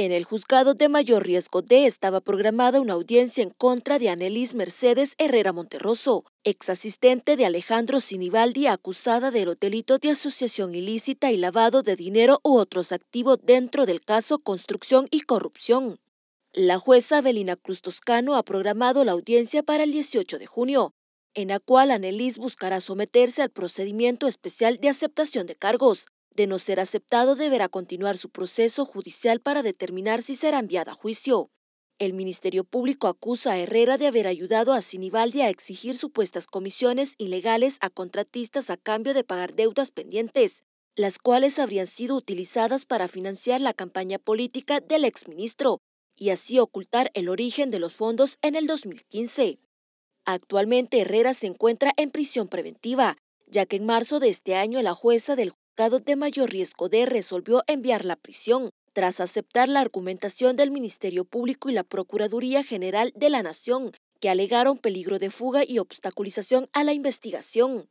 En el juzgado de mayor riesgo D estaba programada una audiencia en contra de Anelis Mercedes Herrera Monterroso, ex asistente de Alejandro Sinibaldi, acusada de delito de asociación ilícita y lavado de dinero u otros activos dentro del caso Construcción y Corrupción. La jueza Belina Cruz Toscano ha programado la audiencia para el 18 de junio, en la cual Anelis buscará someterse al procedimiento especial de aceptación de cargos, de no ser aceptado, deberá continuar su proceso judicial para determinar si será enviada a juicio. El Ministerio Público acusa a Herrera de haber ayudado a Sinibaldi a exigir supuestas comisiones ilegales a contratistas a cambio de pagar deudas pendientes, las cuales habrían sido utilizadas para financiar la campaña política del exministro y así ocultar el origen de los fondos en el 2015. Actualmente Herrera se encuentra en prisión preventiva, ya que en marzo de este año la jueza del de mayor riesgo de resolvió enviarla a prisión, tras aceptar la argumentación del Ministerio Público y la Procuraduría General de la Nación, que alegaron peligro de fuga y obstaculización a la investigación.